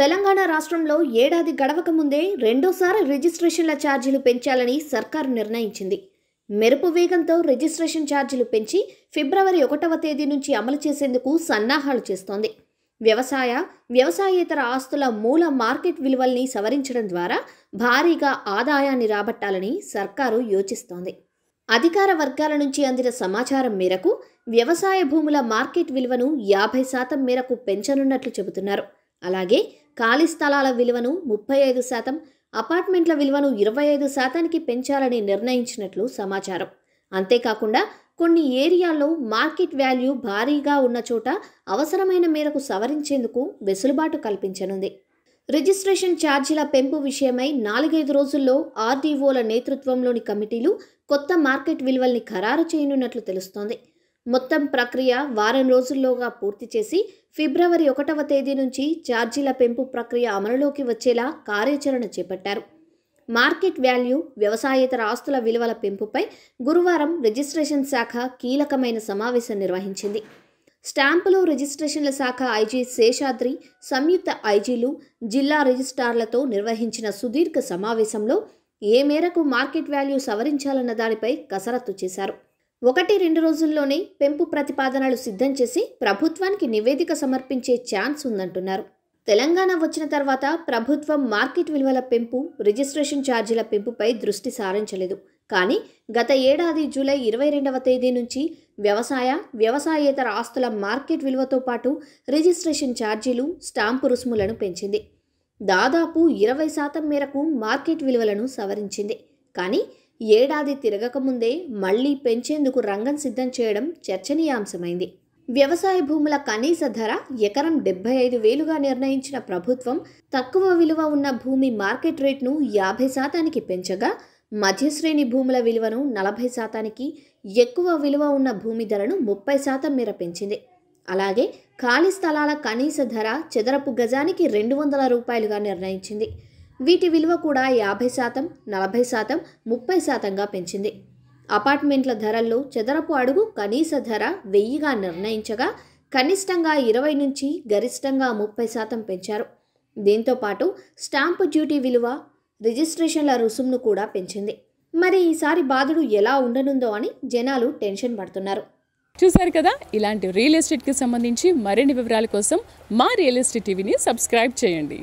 తెలంగాణ రాష్ట్రంలో ఏడాది గడవక ముందే రెండోసారి రిజిస్ట్రేషన్ల ఛార్జీలు పెంచాలని సర్కారు నిర్ణయించింది మెరుపు వేగంతో రిజిస్ట్రేషన్ ఛార్జీలు పెంచి ఫిబ్రవరి ఒకటవ తేదీ నుంచి అమలు చేసేందుకు సన్నాహాలు చేస్తోంది వ్యవసాయ వ్యవసాయేతర ఆస్తుల మూల మార్కెట్ విలువల్ని సవరించడం ద్వారా భారీగా ఆదాయాన్ని రాబట్టాలని సర్కారు యోచిస్తోంది అధికార వర్గాల నుంచి అందిన సమాచారం మేరకు వ్యవసాయ భూముల మార్కెట్ విలువను యాభై శాతం మేరకు పెంచనున్నట్లు చెబుతున్నారు అలాగే ఖాళీ స్థలాల విలువను ముప్పై ఐదు శాతం అపార్ట్మెంట్ల విలువను ఇరవై ఐదు శాతానికి పెంచాలని నిర్ణయించినట్లు సమాచారం అంతేకాకుండా కొన్ని ఏరియాల్లో మార్కెట్ వాల్యూ భారీగా ఉన్న చోట అవసరమైన మేరకు సవరించేందుకు వెసులుబాటు కల్పించనుంది రిజిస్ట్రేషన్ ఛార్జీల పెంపు విషయమై నాలుగైదు రోజుల్లో ఆర్డీఓల నేతృత్వంలోని కమిటీలు కొత్త మార్కెట్ విలువల్ని ఖరారు చేయనున్నట్లు తెలుస్తోంది మొత్తం ప్రక్రియ వారం రోజుల్లోగా పూర్తి చేసి ఫిబ్రవరి ఒకటవ తేదీ నుంచి ఛార్జీల పెంపు ప్రక్రియ అమలులోకి వచ్చేలా కార్యాచరణ చేపట్టారు మార్కెట్ వాల్యూ వ్యవసాయేతర ఆస్తుల విలువల పెంపుపై గురువారం రిజిస్ట్రేషన్ శాఖ కీలకమైన సమావేశం నిర్వహించింది స్టాంపులు రిజిస్ట్రేషన్ల శాఖ ఐజీ శేషాద్రి సంయుక్త ఐజీలు జిల్లా రిజిస్ట్రార్లతో నిర్వహించిన సుదీర్ఘ సమావేశంలో ఏ మేరకు మార్కెట్ వాల్యూ సవరించాలన్న దానిపై కసరత్తు చేశారు ఒకటి రెండు రోజుల్లోనే పెంపు ప్రతిపాదనలు సిద్ధం చేసి ప్రభుత్వానికి నివేదిక సమర్పించే ఛాన్స్ ఉందంటున్నారు తెలంగాణ వచ్చిన తర్వాత ప్రభుత్వం మార్కెట్ విలువల పెంపు రిజిస్ట్రేషన్ ఛార్జీల పెంపుపై దృష్టి సారించలేదు కానీ గత ఏడాది జూలై ఇరవై రెండవ తేదీ నుంచి వ్యవసాయ వ్యవసాయేతర ఆస్తుల మార్కెట్ విలువతో పాటు రిజిస్ట్రేషన్ ఛార్జీలు స్టాంపు రుసుములను పెంచింది దాదాపు ఇరవై శాతం మేరకు మార్కెట్ విలువలను సవరించింది కానీ ఏడాది తిరగకముందే మళ్లీ పెంచేందుకు రంగం సిద్ధం చేయడం చర్చనీయాంశమైంది వ్యవసాయ భూముల కనీస ధర ఎకరం డెబ్బై ఐదు వేలుగా నిర్ణయించిన ప్రభుత్వం తక్కువ విలువ ఉన్న భూమి మార్కెట్ రేట్ను యాభై శాతానికి పెంచగా మధ్యశ్రేణి భూముల విలువను నలభై శాతానికి ఎక్కువ విలువ ఉన్న భూమి ధరను ముప్పై శాతం మేర పెంచింది అలాగే ఖాళీ స్థలాల కనీస ధర చెదరపు గజానికి రెండు వందల రూపాయలుగా నిర్ణయించింది వీటి విలువ కూడా యాభై శాతం నలభై శాతం ముప్పై శాతంగా పెంచింది అపార్ట్మెంట్ల ధరల్లో చదరపు అడుగు కనీస ధర వెయ్యిగా నిర్ణయించగా కనిష్టంగా ఇరవై నుంచి గరిష్టంగా ముప్పై శాతం పెంచారు దీంతోపాటు స్టాంపు డ్యూటీ విలువ రిజిస్ట్రేషన్ల రుసుమును కూడా పెంచింది మరి ఈసారి బాధుడు ఎలా ఉండనుందో అని జనాలు టెన్షన్ పడుతున్నారు చూశారు కదా ఇలాంటి రియల్ ఎస్టేట్కి సంబంధించి మరిన్ని వివరాల కోసం మా రియల్ ఎస్టేట్ టీవీని సబ్స్క్రైబ్ చేయండి